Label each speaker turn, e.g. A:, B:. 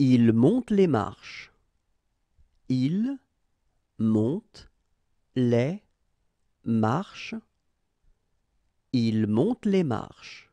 A: Il monte les marches. Il monte les marches. Il monte les marches.